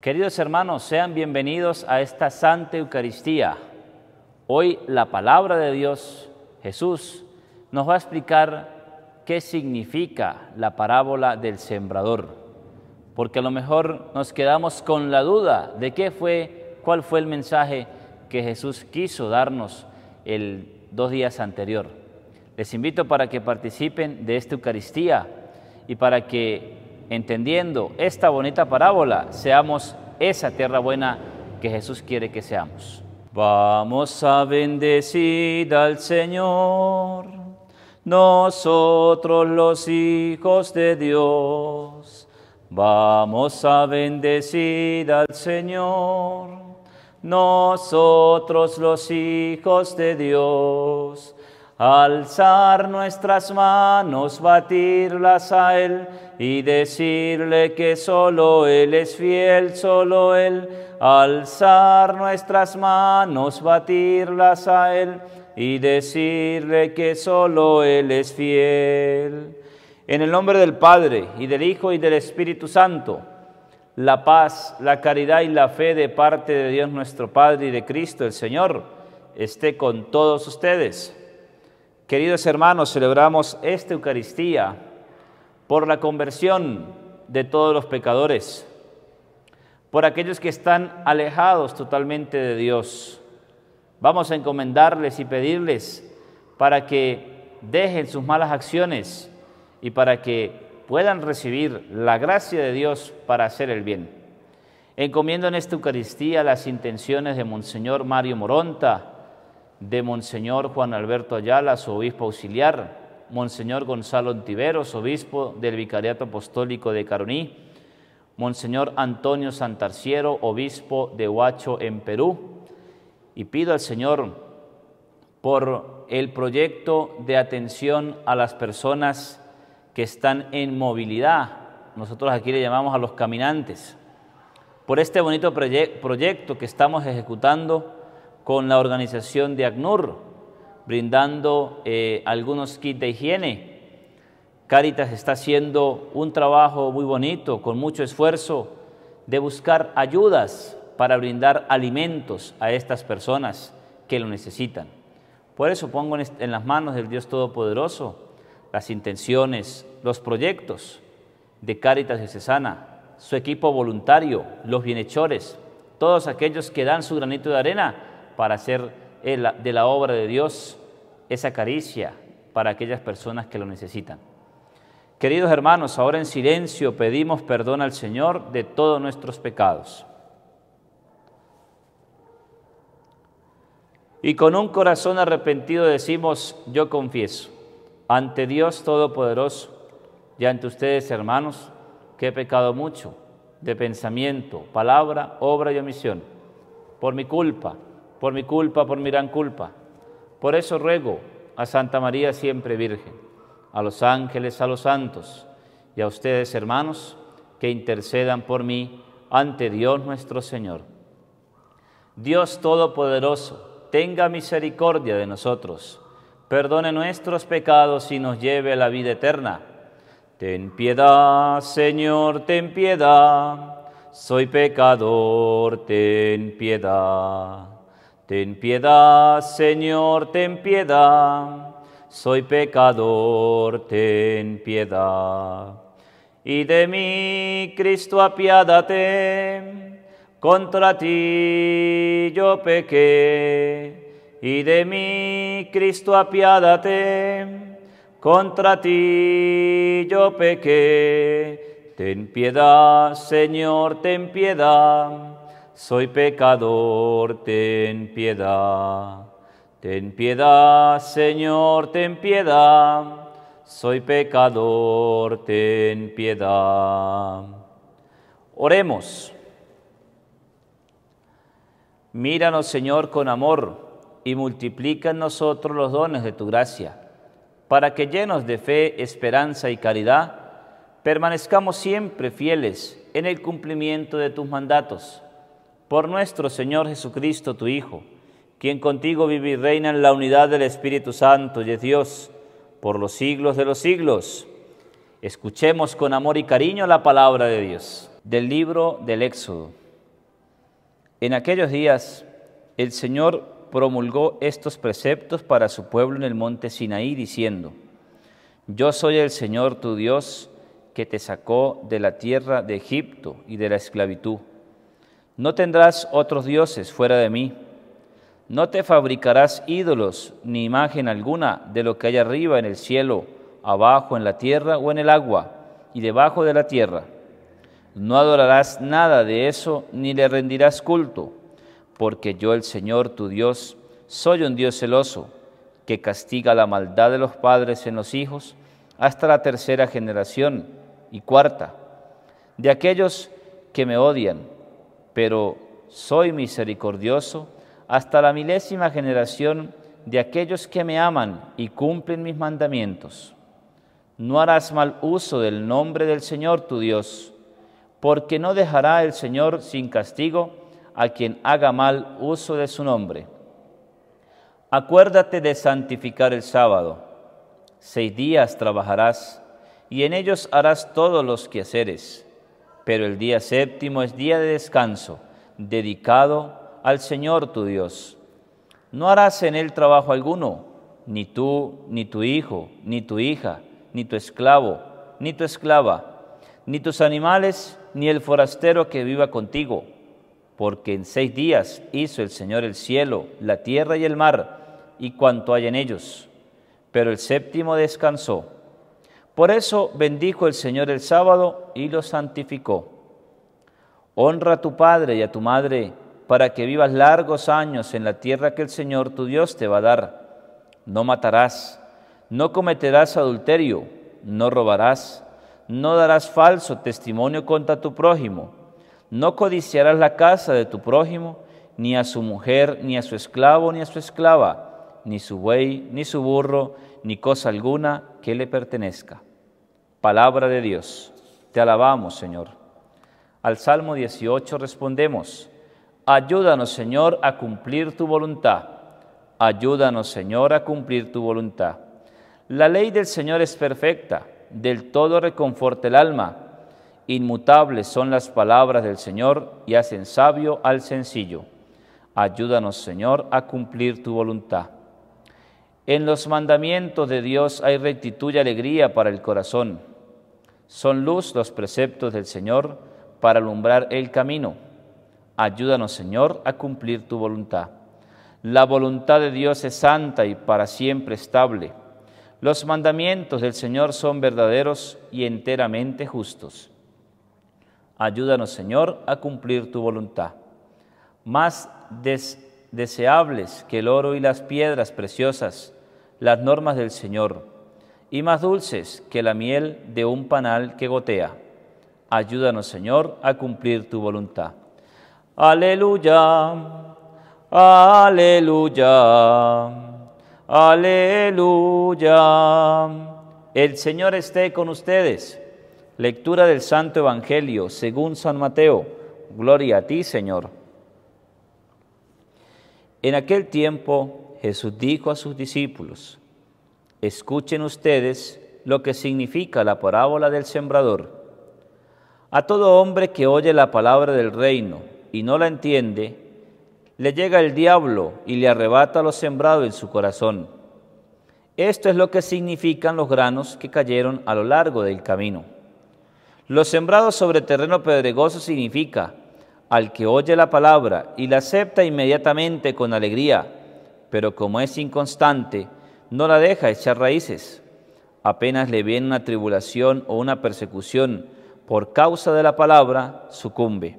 Queridos hermanos, sean bienvenidos a esta Santa Eucaristía. Hoy la palabra de Dios, Jesús, nos va a explicar qué significa la parábola del sembrador, porque a lo mejor nos quedamos con la duda de qué fue, cuál fue el mensaje que Jesús quiso darnos el dos días anterior. Les invito para que participen de esta Eucaristía y para que entendiendo esta bonita parábola, seamos esa tierra buena que Jesús quiere que seamos. Vamos a bendecir al Señor, nosotros los hijos de Dios. Vamos a bendecir al Señor, nosotros los hijos de Dios alzar nuestras manos, batirlas a Él y decirle que solo Él es fiel, solo Él, alzar nuestras manos, batirlas a Él y decirle que solo Él es fiel. En el nombre del Padre y del Hijo y del Espíritu Santo, la paz, la caridad y la fe de parte de Dios nuestro Padre y de Cristo el Señor esté con todos ustedes. Queridos hermanos, celebramos esta Eucaristía por la conversión de todos los pecadores, por aquellos que están alejados totalmente de Dios. Vamos a encomendarles y pedirles para que dejen sus malas acciones y para que puedan recibir la gracia de Dios para hacer el bien. Encomiendo en esta Eucaristía las intenciones de Monseñor Mario Moronta, de Monseñor Juan Alberto Ayala, su obispo auxiliar, Monseñor Gonzalo Antiveros, obispo del Vicariato Apostólico de Caroní, Monseñor Antonio Santarciero, obispo de Huacho en Perú, y pido al Señor por el proyecto de atención a las personas que están en movilidad. Nosotros aquí le llamamos a los caminantes. Por este bonito proyecto que estamos ejecutando, con la organización de ACNUR, brindando eh, algunos kits de higiene. Cáritas está haciendo un trabajo muy bonito, con mucho esfuerzo, de buscar ayudas para brindar alimentos a estas personas que lo necesitan. Por eso pongo en las manos del Dios Todopoderoso las intenciones, los proyectos de Cáritas Cesana, su equipo voluntario, los bienhechores, todos aquellos que dan su granito de arena para hacer eh, de la obra de Dios esa caricia para aquellas personas que lo necesitan. Queridos hermanos, ahora en silencio pedimos perdón al Señor de todos nuestros pecados. Y con un corazón arrepentido decimos, yo confieso, ante Dios Todopoderoso y ante ustedes hermanos, que he pecado mucho de pensamiento, palabra, obra y omisión, por mi culpa por mi culpa, por mi gran culpa. Por eso ruego a Santa María siempre Virgen, a los ángeles, a los santos y a ustedes hermanos que intercedan por mí ante Dios nuestro Señor. Dios Todopoderoso, tenga misericordia de nosotros, perdone nuestros pecados y nos lleve a la vida eterna. Ten piedad, Señor, ten piedad, soy pecador, ten piedad. Ten piedad, Señor, ten piedad, soy pecador, ten piedad. Y de mí, Cristo, apiádate, contra ti yo pequé. Y de mí, Cristo, apiádate, contra ti yo pequé. Ten piedad, Señor, ten piedad soy pecador, ten piedad. Ten piedad, Señor, ten piedad, soy pecador, ten piedad. Oremos. Míranos, Señor, con amor y multiplica en nosotros los dones de tu gracia, para que llenos de fe, esperanza y caridad, permanezcamos siempre fieles en el cumplimiento de tus mandatos por nuestro Señor Jesucristo, tu Hijo, quien contigo vive y reina en la unidad del Espíritu Santo y es Dios por los siglos de los siglos. Escuchemos con amor y cariño la palabra de Dios del libro del Éxodo. En aquellos días el Señor promulgó estos preceptos para su pueblo en el monte Sinaí, diciendo, Yo soy el Señor tu Dios, que te sacó de la tierra de Egipto y de la esclavitud. No tendrás otros dioses fuera de mí. No te fabricarás ídolos ni imagen alguna de lo que hay arriba en el cielo, abajo en la tierra o en el agua y debajo de la tierra. No adorarás nada de eso ni le rendirás culto, porque yo el Señor tu Dios soy un Dios celoso, que castiga la maldad de los padres en los hijos hasta la tercera generación y cuarta, de aquellos que me odian pero soy misericordioso hasta la milésima generación de aquellos que me aman y cumplen mis mandamientos. No harás mal uso del nombre del Señor tu Dios, porque no dejará el Señor sin castigo a quien haga mal uso de su nombre. Acuérdate de santificar el sábado. Seis días trabajarás y en ellos harás todos los quehaceres pero el día séptimo es día de descanso, dedicado al Señor tu Dios. No harás en él trabajo alguno, ni tú, ni tu hijo, ni tu hija, ni tu esclavo, ni tu esclava, ni tus animales, ni el forastero que viva contigo, porque en seis días hizo el Señor el cielo, la tierra y el mar, y cuanto hay en ellos. Pero el séptimo descansó por eso bendijo el Señor el sábado y lo santificó. Honra a tu padre y a tu madre para que vivas largos años en la tierra que el Señor tu Dios te va a dar. No matarás, no cometerás adulterio, no robarás, no darás falso testimonio contra tu prójimo, no codiciarás la casa de tu prójimo, ni a su mujer, ni a su esclavo, ni a su esclava, ni su buey, ni su burro, ni cosa alguna que le pertenezca. Palabra de Dios. Te alabamos, Señor. Al Salmo 18 respondemos, ayúdanos, Señor, a cumplir tu voluntad. Ayúdanos, Señor, a cumplir tu voluntad. La ley del Señor es perfecta, del todo reconforta el alma. Inmutables son las palabras del Señor y hacen sabio al sencillo. Ayúdanos, Señor, a cumplir tu voluntad. En los mandamientos de Dios hay rectitud y alegría para el corazón. Son luz los preceptos del Señor para alumbrar el camino. Ayúdanos, Señor, a cumplir tu voluntad. La voluntad de Dios es santa y para siempre estable. Los mandamientos del Señor son verdaderos y enteramente justos. Ayúdanos, Señor, a cumplir tu voluntad. Más deseables que el oro y las piedras preciosas, las normas del Señor y más dulces que la miel de un panal que gotea. Ayúdanos, Señor, a cumplir tu voluntad. Aleluya, aleluya, aleluya. El Señor esté con ustedes. Lectura del Santo Evangelio según San Mateo. Gloria a ti, Señor. En aquel tiempo Jesús dijo a sus discípulos, Escuchen ustedes lo que significa la parábola del sembrador. A todo hombre que oye la palabra del reino y no la entiende, le llega el diablo y le arrebata lo sembrado en su corazón. Esto es lo que significan los granos que cayeron a lo largo del camino. Los sembrados sobre terreno pedregoso significa al que oye la palabra y la acepta inmediatamente con alegría, pero como es inconstante, no la deja echar raíces. Apenas le viene una tribulación o una persecución por causa de la palabra, sucumbe.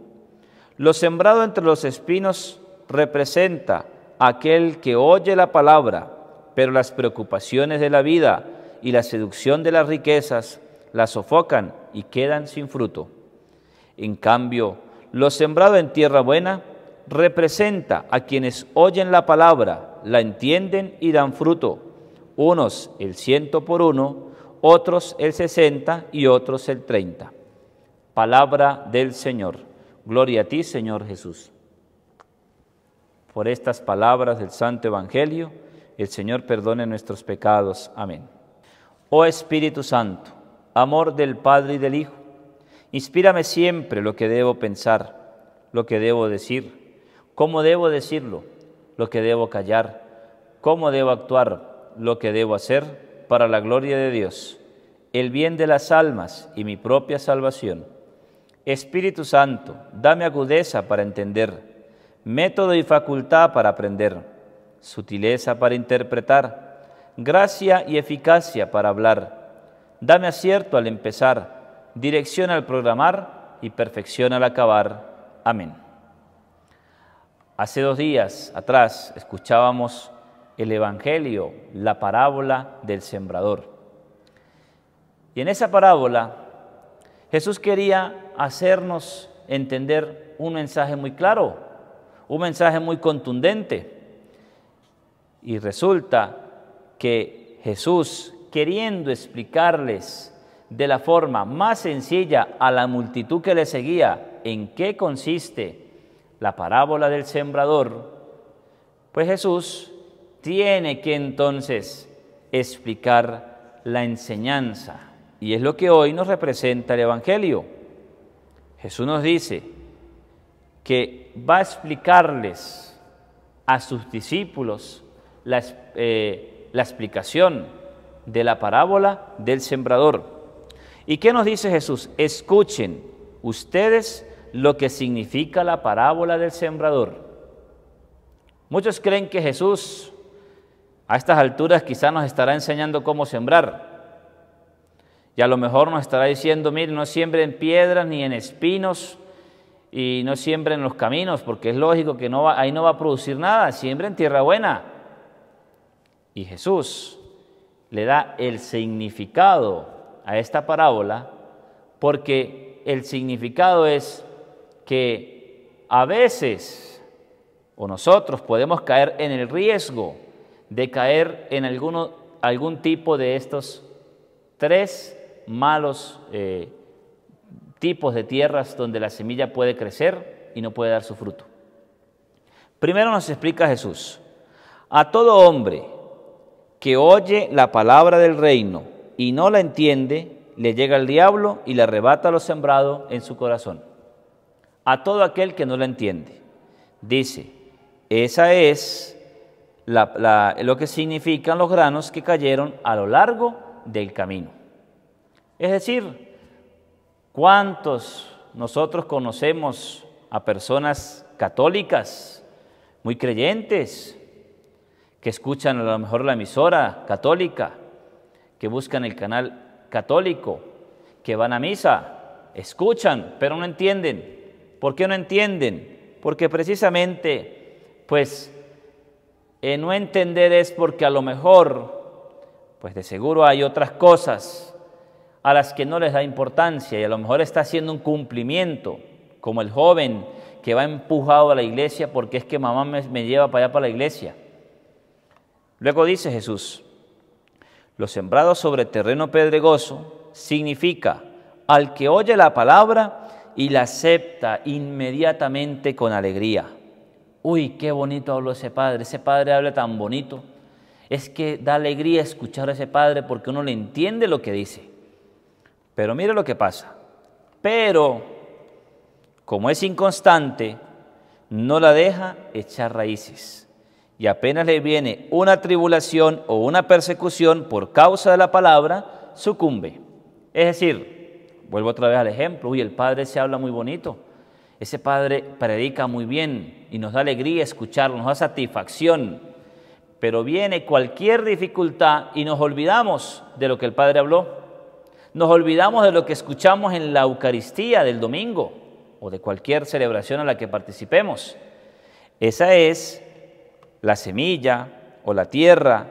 Lo sembrado entre los espinos representa aquel que oye la palabra, pero las preocupaciones de la vida y la seducción de las riquezas la sofocan y quedan sin fruto. En cambio, lo sembrado en tierra buena representa a quienes oyen la palabra, la entienden y dan fruto unos el ciento por uno, otros el sesenta y otros el treinta. Palabra del Señor. Gloria a ti, Señor Jesús. Por estas palabras del Santo Evangelio, el Señor perdone nuestros pecados. Amén. Oh Espíritu Santo, amor del Padre y del Hijo, inspírame siempre lo que debo pensar, lo que debo decir, cómo debo decirlo, lo que debo callar, cómo debo actuar lo que debo hacer para la gloria de Dios, el bien de las almas y mi propia salvación. Espíritu Santo, dame agudeza para entender, método y facultad para aprender, sutileza para interpretar, gracia y eficacia para hablar. Dame acierto al empezar, dirección al programar y perfección al acabar. Amén. Hace dos días atrás escuchábamos el Evangelio, la parábola del sembrador. Y en esa parábola Jesús quería hacernos entender un mensaje muy claro, un mensaje muy contundente. Y resulta que Jesús, queriendo explicarles de la forma más sencilla a la multitud que le seguía en qué consiste la parábola del sembrador, pues Jesús tiene que entonces explicar la enseñanza. Y es lo que hoy nos representa el Evangelio. Jesús nos dice que va a explicarles a sus discípulos la, eh, explicación de la parábola del sembrador. ¿Y qué nos dice Jesús? Escuchen ustedes lo que significa la parábola del sembrador. Muchos creen que Jesús a estas alturas quizá nos estará enseñando cómo sembrar. Y a lo mejor nos estará diciendo, mire, no en piedras ni en espinos y no siembren los caminos, porque es lógico que no ahí no va a producir nada, en tierra buena. Y Jesús le da el significado a esta parábola, porque el significado es que a veces o nosotros podemos caer en el riesgo de caer en alguno, algún tipo de estos tres malos eh, tipos de tierras donde la semilla puede crecer y no puede dar su fruto. Primero nos explica Jesús, a todo hombre que oye la palabra del reino y no la entiende, le llega el diablo y le arrebata lo sembrado en su corazón. A todo aquel que no la entiende. Dice, esa es lo que significan los granos que cayeron a lo largo del camino. Es decir, ¿cuántos nosotros conocemos a personas católicas, muy creyentes, que escuchan a lo mejor la emisora católica, que buscan el canal católico, que van a misa, escuchan, pero no entienden. ¿Por qué no entienden? Porque precisamente, pues, eh, no entender es porque a lo mejor, pues de seguro hay otras cosas a las que no les da importancia y a lo mejor está haciendo un cumplimiento, como el joven que va empujado a la iglesia porque es que mamá me, me lleva para allá para la iglesia. Luego dice Jesús, lo sembrado sobre terreno pedregoso significa al que oye la palabra y la acepta inmediatamente con alegría. Uy, qué bonito habló ese padre, ese padre habla tan bonito. Es que da alegría escuchar a ese padre porque uno le entiende lo que dice. Pero mire lo que pasa. Pero, como es inconstante, no la deja echar raíces. Y apenas le viene una tribulación o una persecución por causa de la palabra, sucumbe. Es decir, vuelvo otra vez al ejemplo, uy, el padre se habla muy bonito ese padre predica muy bien y nos da alegría escucharlo, nos da satisfacción. Pero viene cualquier dificultad y nos olvidamos de lo que el padre habló. Nos olvidamos de lo que escuchamos en la Eucaristía del domingo o de cualquier celebración a la que participemos. Esa es la semilla o la tierra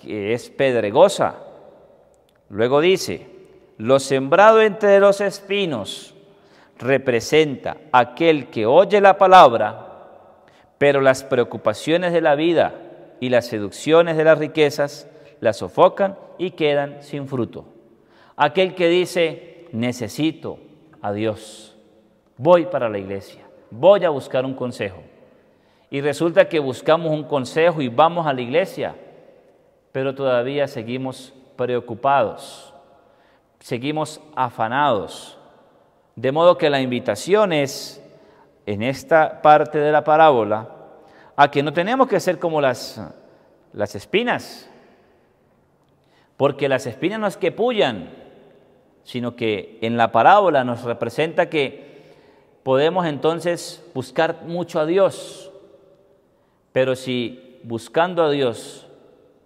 que es pedregosa. Luego dice, lo sembrado entre los espinos representa aquel que oye la palabra, pero las preocupaciones de la vida y las seducciones de las riquezas la sofocan y quedan sin fruto. Aquel que dice, necesito a Dios, voy para la iglesia, voy a buscar un consejo. Y resulta que buscamos un consejo y vamos a la iglesia, pero todavía seguimos preocupados, seguimos afanados, de modo que la invitación es, en esta parte de la parábola, a que no tenemos que ser como las, las espinas, porque las espinas no es que pullan, sino que en la parábola nos representa que podemos entonces buscar mucho a Dios, pero si buscando a Dios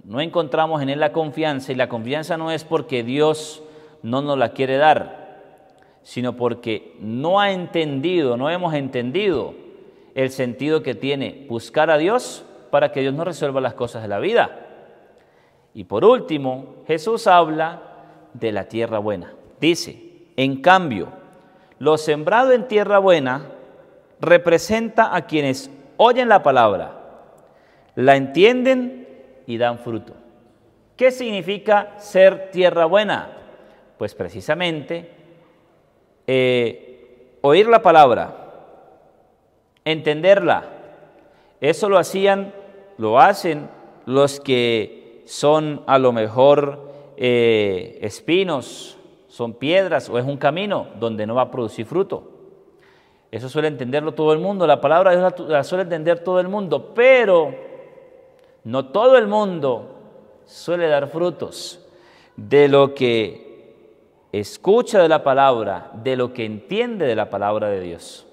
no encontramos en Él la confianza, y la confianza no es porque Dios no nos la quiere dar, sino porque no ha entendido, no hemos entendido el sentido que tiene buscar a Dios para que Dios nos resuelva las cosas de la vida. Y por último, Jesús habla de la tierra buena. Dice, en cambio, lo sembrado en tierra buena representa a quienes oyen la palabra, la entienden y dan fruto. ¿Qué significa ser tierra buena? Pues precisamente eh, oír la palabra, entenderla. Eso lo hacían, lo hacen los que son a lo mejor eh, espinos, son piedras o es un camino donde no va a producir fruto. Eso suele entenderlo todo el mundo, la palabra de Dios la, suele entender todo el mundo, pero no todo el mundo suele dar frutos de lo que escucha de la palabra, de lo que entiende de la palabra de Dios.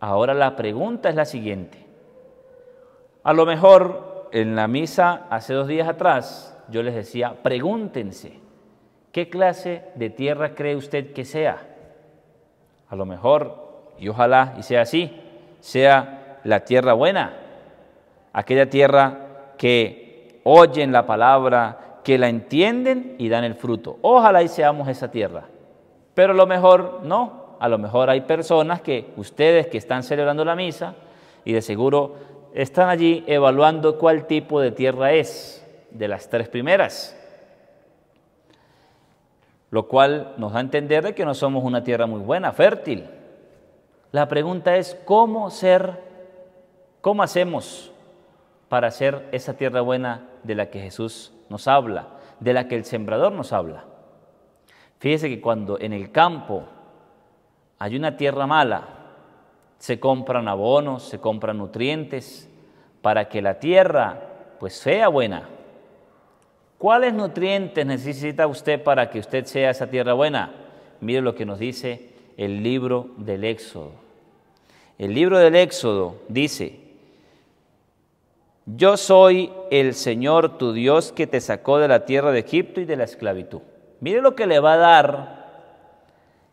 Ahora la pregunta es la siguiente. A lo mejor en la misa hace dos días atrás yo les decía, pregúntense, ¿qué clase de tierra cree usted que sea? A lo mejor, y ojalá y sea así, sea la tierra buena, aquella tierra que en la palabra, que la entienden y dan el fruto. Ojalá y seamos esa tierra. Pero a lo mejor no. A lo mejor hay personas que ustedes que están celebrando la misa y de seguro están allí evaluando cuál tipo de tierra es de las tres primeras. Lo cual nos da a entender de que no somos una tierra muy buena, fértil. La pregunta es cómo ser, cómo hacemos para ser esa tierra buena de la que Jesús nos habla, de la que el sembrador nos habla. Fíjese que cuando en el campo hay una tierra mala, se compran abonos, se compran nutrientes para que la tierra pues sea buena. ¿Cuáles nutrientes necesita usted para que usted sea esa tierra buena? Mire lo que nos dice el libro del Éxodo. El libro del Éxodo dice, yo soy el Señor tu Dios que te sacó de la tierra de Egipto y de la esclavitud. Mire lo que le va a dar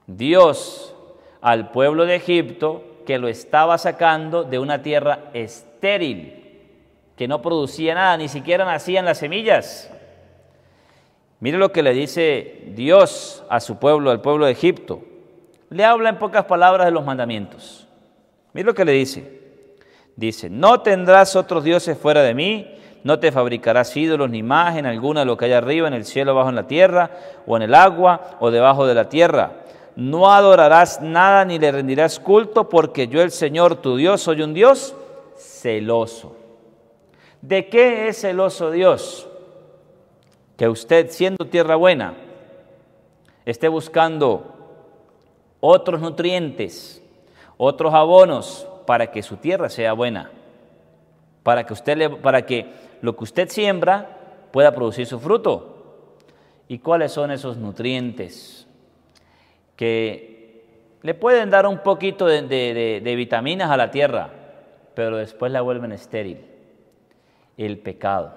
Dios al pueblo de Egipto que lo estaba sacando de una tierra estéril, que no producía nada, ni siquiera nacían las semillas. Mire lo que le dice Dios a su pueblo, al pueblo de Egipto. Le habla en pocas palabras de los mandamientos. Mire lo que le dice dice, no tendrás otros dioses fuera de mí, no te fabricarás ídolos ni imagen alguna de lo que hay arriba, en el cielo, abajo en la tierra, o en el agua, o debajo de la tierra. No adorarás nada ni le rendirás culto, porque yo el Señor tu Dios soy un Dios celoso. ¿De qué es celoso Dios? Que usted, siendo tierra buena, esté buscando otros nutrientes, otros abonos, para que su tierra sea buena, para que, usted para que lo que usted siembra pueda producir su fruto. ¿Y cuáles son esos nutrientes que le pueden dar un poquito de, de vitaminas a la tierra, pero después la vuelven estéril? El pecado.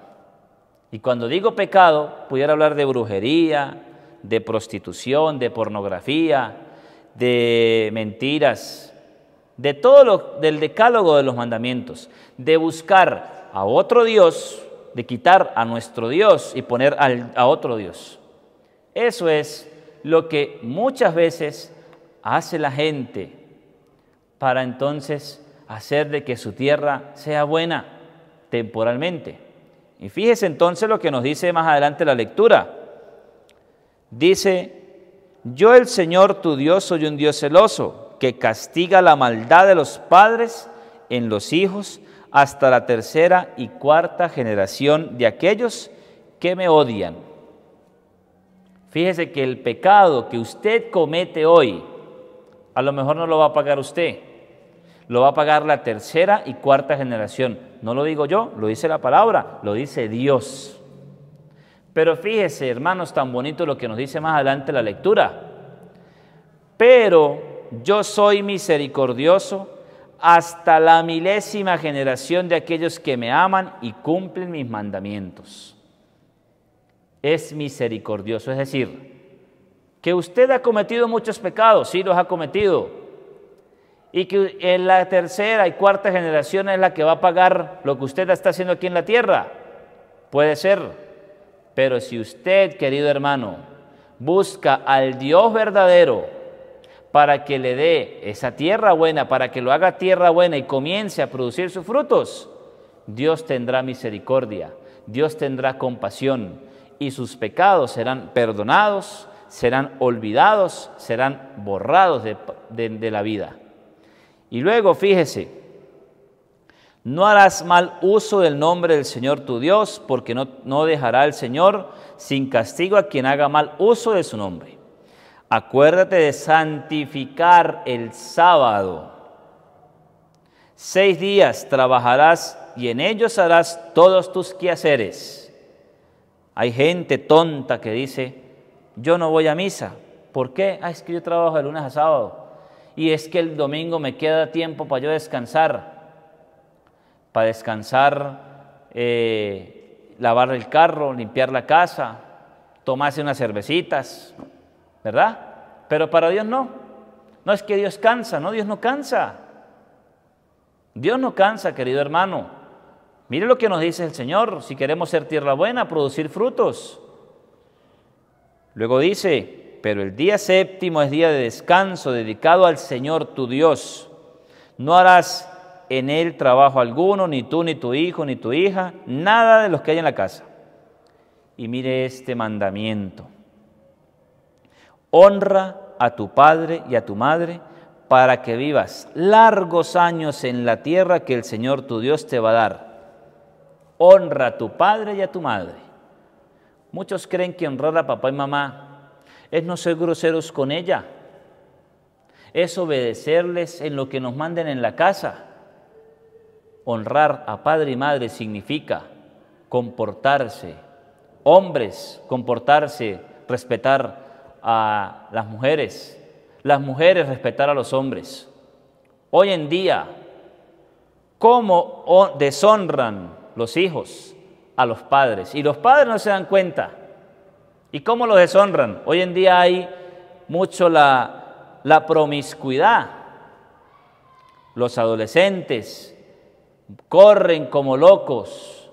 Y cuando digo pecado, pudiera hablar de brujería, de prostitución, de pornografía, de mentiras, de todo lo, del decálogo de los mandamientos, de buscar a otro Dios, de quitar a nuestro Dios y poner a otro Dios. Eso es lo que muchas veces hace la gente para entonces hacer de que su tierra sea buena temporalmente. Y fíjese entonces lo que nos dice más adelante la lectura. Dice, yo el Señor tu Dios soy un Dios celoso que castiga la maldad de los padres en los hijos hasta la tercera y cuarta generación de aquellos que me odian. Fíjese que el pecado que usted comete hoy, a lo mejor no lo va a pagar usted, lo va a pagar la tercera y cuarta generación. No lo digo yo, lo dice la palabra, lo dice Dios. Pero fíjese, hermanos, tan bonito lo que nos dice más adelante la lectura. Pero yo soy misericordioso hasta la milésima generación de aquellos que me aman y cumplen mis mandamientos. Es misericordioso, es decir, que usted ha cometido muchos pecados, sí los ha cometido, y que en la tercera y cuarta generación es la que va a pagar lo que usted está haciendo aquí en la tierra. Puede ser, pero si usted, querido hermano, busca al Dios verdadero, para que le dé esa tierra buena, para que lo haga tierra buena y comience a producir sus frutos, Dios tendrá misericordia, Dios tendrá compasión y sus pecados serán perdonados, serán olvidados, serán borrados de, la vida. Y luego, fíjese, no harás mal uso del nombre del Señor tu Dios, porque no, no dejará el Señor sin castigo a quien haga mal uso de su nombre. Acuérdate de santificar el sábado. Seis días trabajarás y en ellos harás todos tus quehaceres. Hay gente tonta que dice, yo no voy a misa. ¿Por qué? Ah, es que yo trabajo de lunes a sábado. Y es que el domingo me queda tiempo para yo descansar. Para descansar, eh, lavar el carro, limpiar la casa, tomarse unas cervecitas, ¿verdad? Pero para Dios no. No es que Dios cansa, no, Dios no cansa. Dios no cansa, querido hermano. Mire lo que nos dice el Señor, si queremos ser tierra buena, producir frutos. Luego dice, pero el día séptimo es día de descanso dedicado al Señor tu Dios. No harás en él trabajo alguno, ni tú, ni tu hijo, ni tu hija, nada de los que hay en la casa. Y mire este mandamiento honra a tu padre y a tu madre, para que vivas largos años en la tierra que el Señor tu Dios te va a dar. Honra a tu padre y a tu madre. Muchos creen que honrar a papá y mamá es no ser groseros con ella, es obedecerles en lo que nos manden en la casa. Honrar a padre y madre significa comportarse, hombres, comportarse, respetar a las mujeres, las mujeres respetar a los hombres. Hoy en día, ¿cómo deshonran los hijos a los padres? Y los padres no se dan cuenta. ¿Y cómo los deshonran? Hoy en día hay mucho la, la promiscuidad. Los adolescentes corren como locos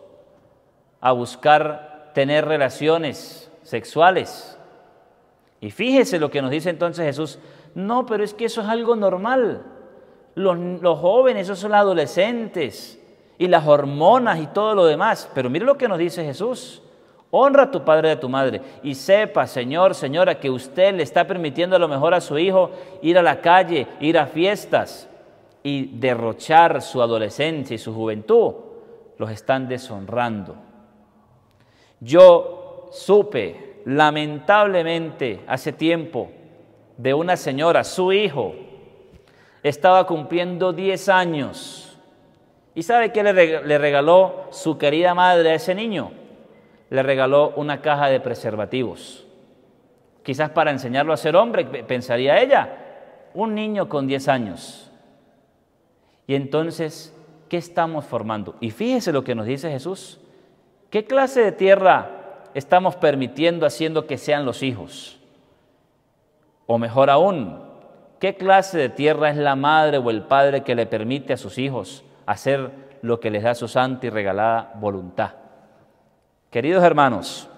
a buscar tener relaciones sexuales y fíjese lo que nos dice entonces Jesús, no, pero es que eso es algo normal. Los, jóvenes, esos son los adolescentes y las hormonas y todo lo demás. Pero mire lo que nos dice Jesús. Honra a tu padre y a tu madre. Y sepa, señor, señora, que usted le está permitiendo a lo mejor a su hijo ir a la calle, ir a fiestas y derrochar su adolescencia y su juventud. Los están deshonrando. Yo supe lamentablemente hace tiempo de una señora, su hijo, estaba cumpliendo 10 años. ¿Y sabe qué le regaló su querida madre a ese niño? Le regaló una caja de preservativos. Quizás para enseñarlo a ser hombre, pensaría ella, un niño con 10 años. Y entonces, ¿qué estamos formando? Y fíjese lo que nos dice Jesús. ¿Qué clase de tierra estamos permitiendo, haciendo que sean los hijos? O mejor aún, ¿qué clase de tierra es la madre o el padre que le permite a sus hijos hacer lo que les da su santa y regalada voluntad? Queridos hermanos,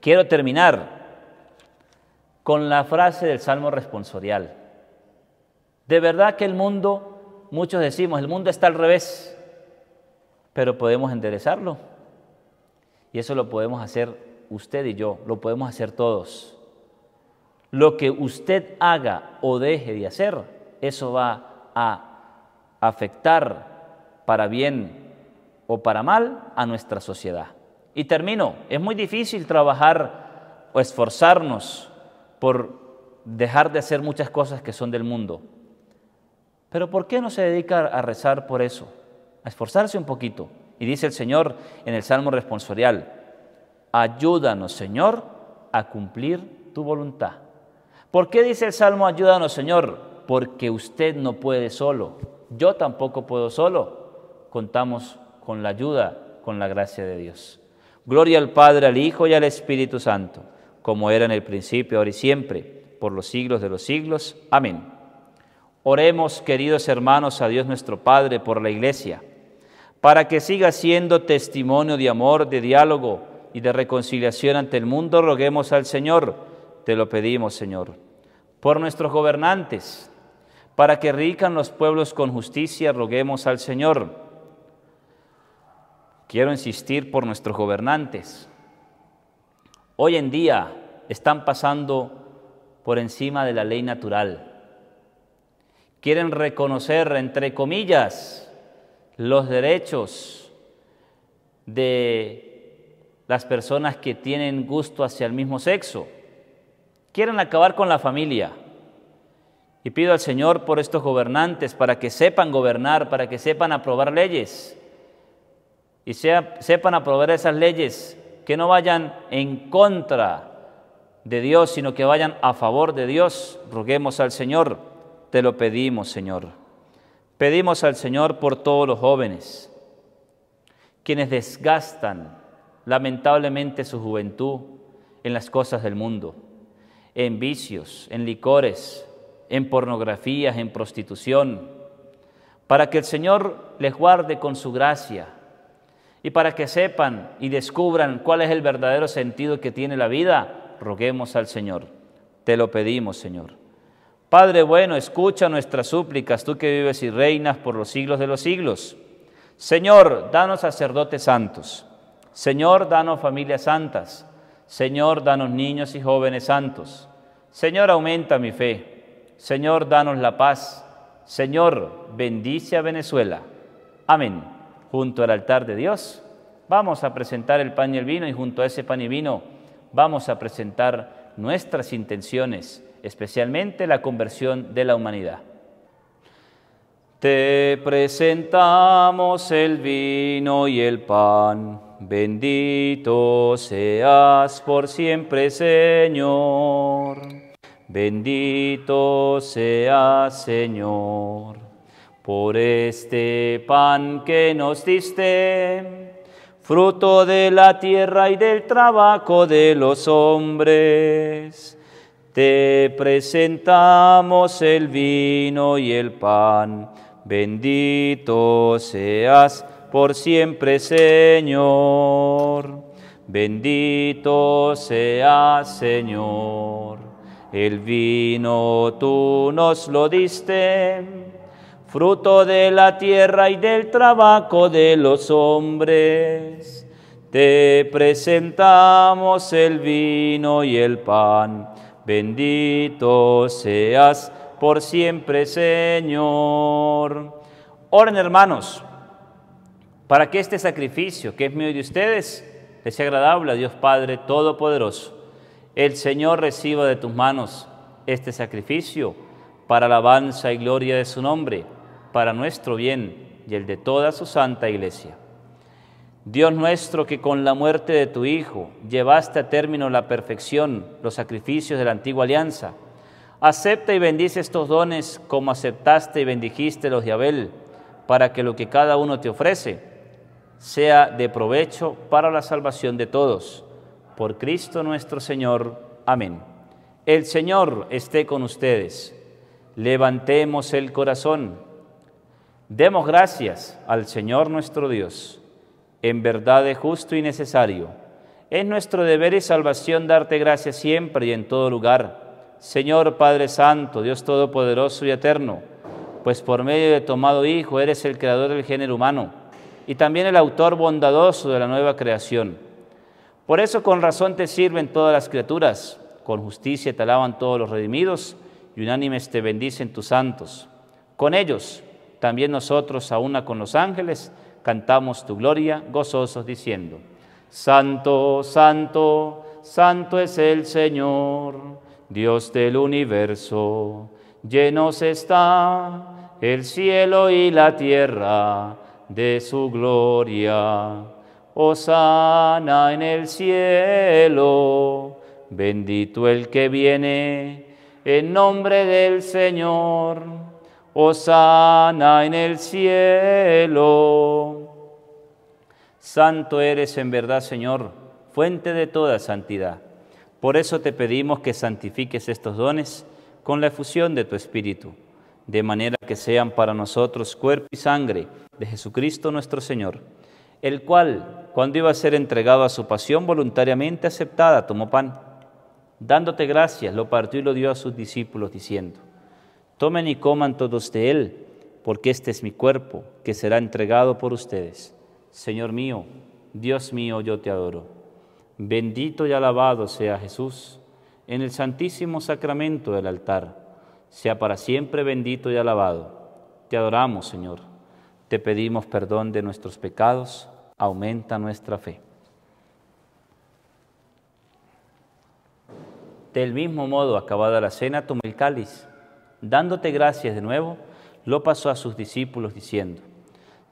quiero terminar con la frase del Salmo responsorial. De verdad que el mundo, muchos decimos, el mundo está al revés, pero podemos enderezarlo. Y eso lo podemos hacer usted y yo, lo podemos hacer todos. Lo que usted haga o deje de hacer, eso va a afectar para bien o para mal a nuestra sociedad. Y termino, es muy difícil trabajar o esforzarnos por dejar de hacer muchas cosas que son del mundo. Pero ¿por qué no se dedica a rezar por eso? A esforzarse un poquito y dice el Señor en el Salmo responsorial, ayúdanos Señor a cumplir tu voluntad. ¿Por qué dice el Salmo, ayúdanos Señor? Porque usted no puede solo, yo tampoco puedo solo. Contamos con la ayuda, con la gracia de Dios. Gloria al Padre, al Hijo y al Espíritu Santo, como era en el principio, ahora y siempre, por los siglos de los siglos. Amén. Oremos, queridos hermanos, a Dios nuestro Padre por la Iglesia para que siga siendo testimonio de amor, de diálogo y de reconciliación ante el mundo, roguemos al Señor, te lo pedimos Señor, por nuestros gobernantes, para que rican los pueblos con justicia, roguemos al Señor. Quiero insistir por nuestros gobernantes. Hoy en día están pasando por encima de la ley natural. Quieren reconocer, entre comillas, los derechos de las personas que tienen gusto hacia el mismo sexo. Quieren acabar con la familia. Y pido al Señor por estos gobernantes, para que sepan gobernar, para que sepan aprobar leyes. Y sepan aprobar esas leyes que no vayan en contra de Dios, sino que vayan a favor de Dios. Roguemos al Señor. Te lo pedimos, Señor. Pedimos al Señor por todos los jóvenes, quienes desgastan lamentablemente su juventud en las cosas del mundo, en vicios, en licores, en pornografías, en prostitución, para que el Señor les guarde con su gracia y para que sepan y descubran cuál es el verdadero sentido que tiene la vida, roguemos al Señor. Te lo pedimos, Señor. Padre bueno, escucha nuestras súplicas, tú que vives y reinas por los siglos de los siglos. Señor, danos sacerdotes santos. Señor, danos familias santas. Señor, danos niños y jóvenes santos. Señor, aumenta mi fe. Señor, danos la paz. Señor, bendice a Venezuela. Amén. Junto al altar de Dios, vamos a presentar el pan y el vino y junto a ese pan y vino vamos a presentar nuestras intenciones especialmente la conversión de la humanidad. Te presentamos el vino y el pan, bendito seas por siempre Señor, bendito seas Señor, por este pan que nos diste, fruto de la tierra y del trabajo de los hombres. Te presentamos el vino y el pan. Bendito seas por siempre, Señor. Bendito seas, Señor. El vino tú nos lo diste, fruto de la tierra y del trabajo de los hombres. Te presentamos el vino y el pan. Bendito seas por siempre, Señor. Oren, hermanos, para que este sacrificio, que es mío y de ustedes, les sea agradable a Dios Padre Todopoderoso. El Señor reciba de tus manos este sacrificio para alabanza y gloria de su nombre, para nuestro bien y el de toda su santa iglesia. Dios nuestro, que con la muerte de tu Hijo llevaste a término la perfección, los sacrificios de la antigua alianza, acepta y bendice estos dones como aceptaste y bendijiste los de Abel, para que lo que cada uno te ofrece sea de provecho para la salvación de todos. Por Cristo nuestro Señor. Amén. El Señor esté con ustedes. Levantemos el corazón. Demos gracias al Señor nuestro Dios. En verdad es justo y necesario. Es nuestro deber y salvación darte gracias siempre y en todo lugar. Señor Padre Santo, Dios Todopoderoso y Eterno, pues por medio de tu amado Hijo eres el creador del género humano y también el autor bondadoso de la nueva creación. Por eso con razón te sirven todas las criaturas, con justicia te alaban todos los redimidos y unánimes te bendicen tus santos. Con ellos, también nosotros, a una con los ángeles, cantamos tu gloria gozosos diciendo, Santo, santo, santo es el Señor, Dios del universo, llenos está el cielo y la tierra de su gloria. sana en el cielo, bendito el que viene en nombre del Señor. sana en el cielo. Santo eres en verdad, Señor, fuente de toda santidad. Por eso te pedimos que santifiques estos dones con la efusión de tu Espíritu, de manera que sean para nosotros cuerpo y sangre de Jesucristo nuestro Señor, el cual, cuando iba a ser entregado a su pasión voluntariamente aceptada, tomó pan. Dándote gracias, lo partió y lo dio a sus discípulos, diciendo, Tomen y coman todos de él, porque este es mi cuerpo, que será entregado por ustedes. Señor mío, Dios mío, yo te adoro. Bendito y alabado sea Jesús en el santísimo sacramento del altar. Sea para siempre bendito y alabado. Te adoramos, Señor. Te pedimos perdón de nuestros pecados. Aumenta nuestra fe. Del mismo modo, acabada la cena, tomó el cáliz. Dándote gracias de nuevo, lo pasó a sus discípulos diciendo,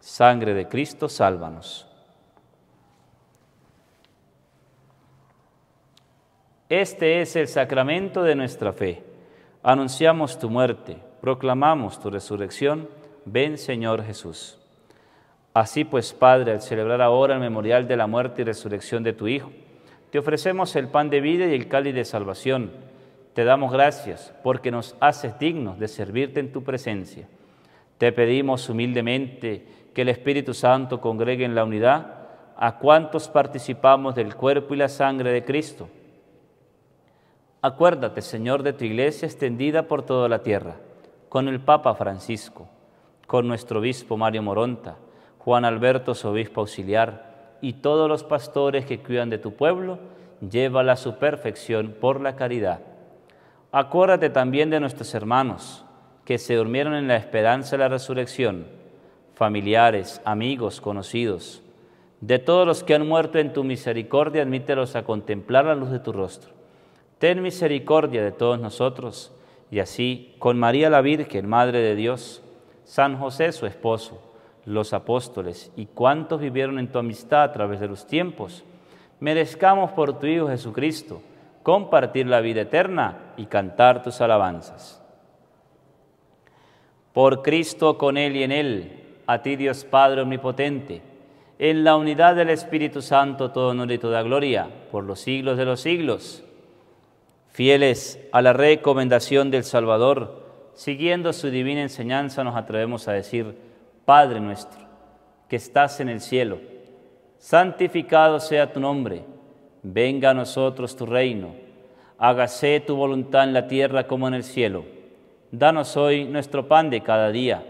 Sangre de Cristo, sálvanos. Este es el sacramento de nuestra fe. Anunciamos tu muerte, proclamamos tu resurrección. Ven Señor Jesús. Así pues, Padre, al celebrar ahora el memorial de la muerte y resurrección de tu Hijo, te ofrecemos el pan de vida y el cáliz de salvación. Te damos gracias porque nos haces dignos de servirte en tu presencia. Te pedimos humildemente que el Espíritu Santo congregue en la unidad a cuantos participamos del cuerpo y la sangre de Cristo. Acuérdate, Señor, de tu iglesia extendida por toda la tierra, con el Papa Francisco, con nuestro obispo Mario Moronta, Juan Alberto, su obispo auxiliar, y todos los pastores que cuidan de tu pueblo, llévala a su perfección por la caridad. Acuérdate también de nuestros hermanos que se durmieron en la esperanza de la resurrección familiares, amigos, conocidos, de todos los que han muerto en tu misericordia, admítelos a contemplar la luz de tu rostro. Ten misericordia de todos nosotros, y así, con María la Virgen, Madre de Dios, San José su esposo, los apóstoles y cuantos vivieron en tu amistad a través de los tiempos, merezcamos por tu Hijo Jesucristo compartir la vida eterna y cantar tus alabanzas. Por Cristo, con Él y en Él, a ti Dios Padre Omnipotente, en la unidad del Espíritu Santo, todo honor y toda gloria, por los siglos de los siglos. Fieles a la recomendación del Salvador, siguiendo su divina enseñanza, nos atrevemos a decir, Padre nuestro, que estás en el cielo, santificado sea tu nombre, venga a nosotros tu reino, hágase tu voluntad en la tierra como en el cielo. Danos hoy nuestro pan de cada día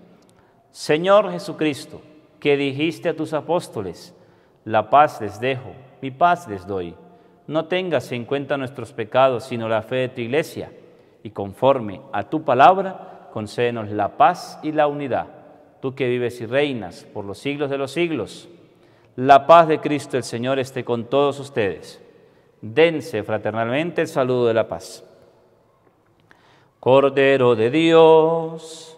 Señor Jesucristo, que dijiste a tus apóstoles, la paz les dejo, mi paz les doy. No tengas en cuenta nuestros pecados, sino la fe de tu iglesia, y conforme a tu palabra, concédenos la paz y la unidad, tú que vives y reinas por los siglos de los siglos. La paz de Cristo el Señor esté con todos ustedes. Dense fraternalmente el saludo de la paz. Cordero de Dios,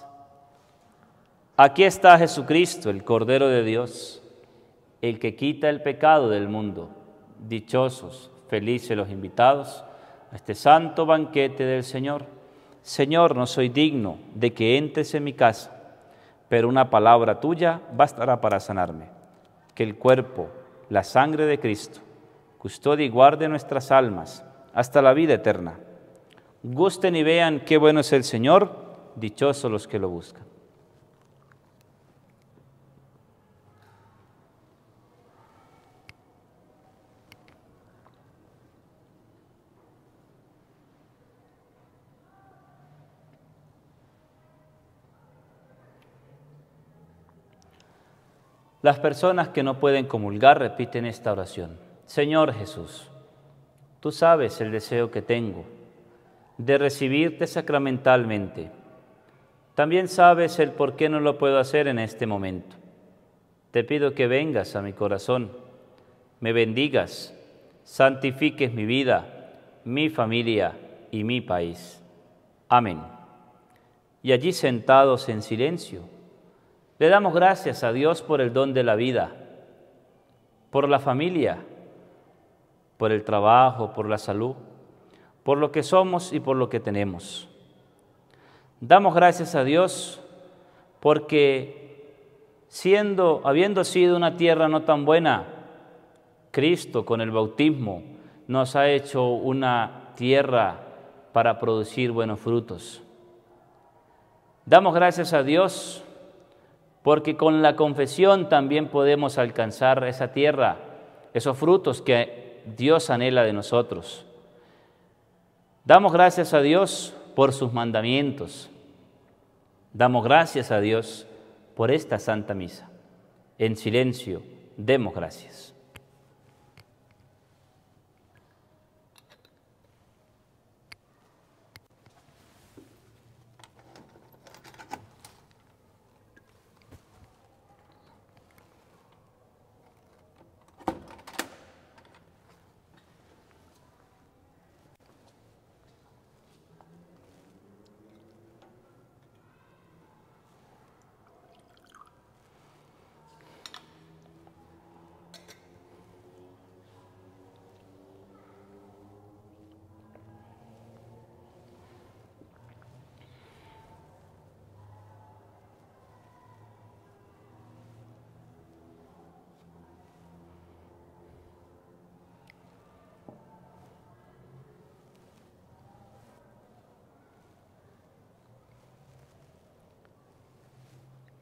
Aquí está Jesucristo, el Cordero de Dios, el que quita el pecado del mundo. Dichosos, felices los invitados a este santo banquete del Señor. Señor, no soy digno de que entres en mi casa, pero una palabra tuya bastará para sanarme. Que el cuerpo, la sangre de Cristo, custodie y guarde nuestras almas hasta la vida eterna. Gusten y vean qué bueno es el Señor, dichosos los que lo buscan. Las personas que no pueden comulgar repiten esta oración. Señor Jesús, tú sabes el deseo que tengo de recibirte sacramentalmente. También sabes el por qué no lo puedo hacer en este momento. Te pido que vengas a mi corazón, me bendigas, santifiques mi vida, mi familia y mi país. Amén. Y allí sentados en silencio, le damos gracias a Dios por el don de la vida, por la familia, por el trabajo, por la salud, por lo que somos y por lo que tenemos. Damos gracias a Dios porque siendo habiendo sido una tierra no tan buena, Cristo con el bautismo nos ha hecho una tierra para producir buenos frutos. Damos gracias a Dios porque con la confesión también podemos alcanzar esa tierra, esos frutos que Dios anhela de nosotros. Damos gracias a Dios por sus mandamientos. Damos gracias a Dios por esta Santa Misa. En silencio, demos gracias.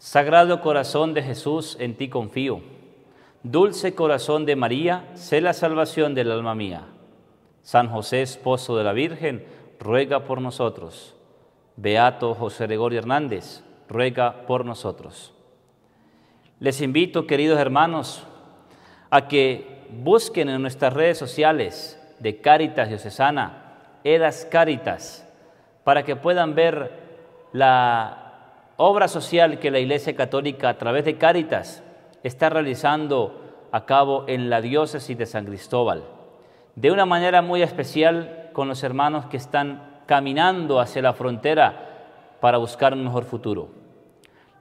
Sagrado corazón de Jesús, en ti confío. Dulce corazón de María, sé la salvación del alma mía. San José, esposo de la Virgen, ruega por nosotros. Beato José Gregorio Hernández, ruega por nosotros. Les invito, queridos hermanos, a que busquen en nuestras redes sociales de Caritas Diocesana, Edas Caritas, para que puedan ver la obra social que la Iglesia Católica a través de Cáritas está realizando a cabo en la diócesis de San Cristóbal. De una manera muy especial con los hermanos que están caminando hacia la frontera para buscar un mejor futuro.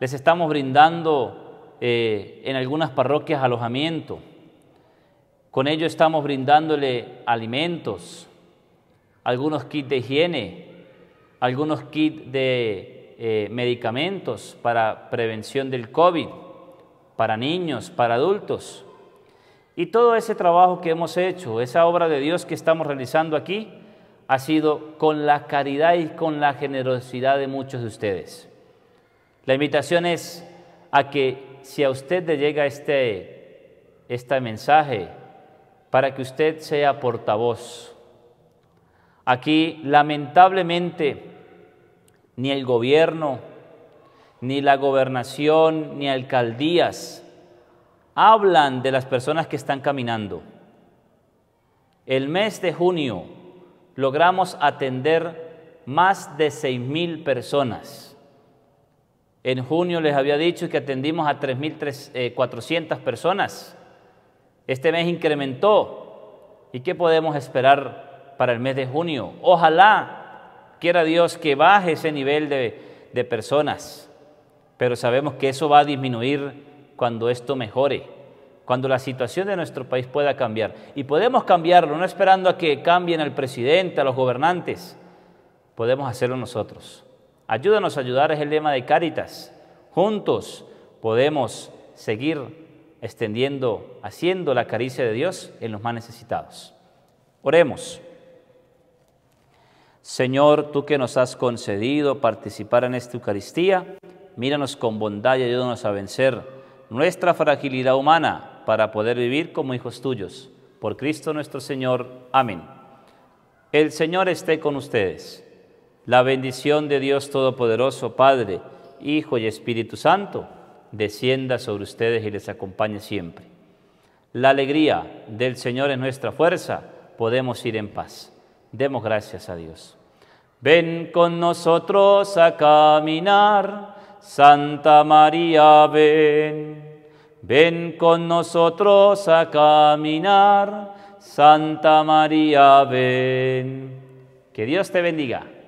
Les estamos brindando eh, en algunas parroquias alojamiento. Con ello estamos brindándole alimentos, algunos kits de higiene, algunos kits de eh, medicamentos para prevención del COVID, para niños, para adultos. Y todo ese trabajo que hemos hecho, esa obra de Dios que estamos realizando aquí, ha sido con la caridad y con la generosidad de muchos de ustedes. La invitación es a que si a usted le llega este, este mensaje, para que usted sea portavoz. Aquí lamentablemente ni el gobierno, ni la gobernación, ni alcaldías. Hablan de las personas que están caminando. El mes de junio logramos atender más de 6.000 personas. En junio les había dicho que atendimos a 3.400 eh, personas. Este mes incrementó. ¿Y qué podemos esperar para el mes de junio? Ojalá Quiera Dios que baje ese nivel de, personas, pero sabemos que eso va a disminuir cuando esto mejore, cuando la situación de nuestro país pueda cambiar. Y podemos cambiarlo, no esperando a que cambien el presidente, a los gobernantes, podemos hacerlo nosotros. Ayúdanos a ayudar es el lema de Cáritas. Juntos podemos seguir extendiendo, haciendo la caricia de Dios en los más necesitados. Oremos. Señor, tú que nos has concedido participar en esta Eucaristía, míranos con bondad y ayúdanos a vencer nuestra fragilidad humana para poder vivir como hijos tuyos. Por Cristo nuestro Señor. Amén. El Señor esté con ustedes. La bendición de Dios Todopoderoso, Padre, Hijo y Espíritu Santo, descienda sobre ustedes y les acompañe siempre. La alegría del Señor es nuestra fuerza, podemos ir en paz. Demos gracias a Dios. Ven con nosotros a caminar, Santa María, ven. Ven con nosotros a caminar, Santa María, ven. Que Dios te bendiga.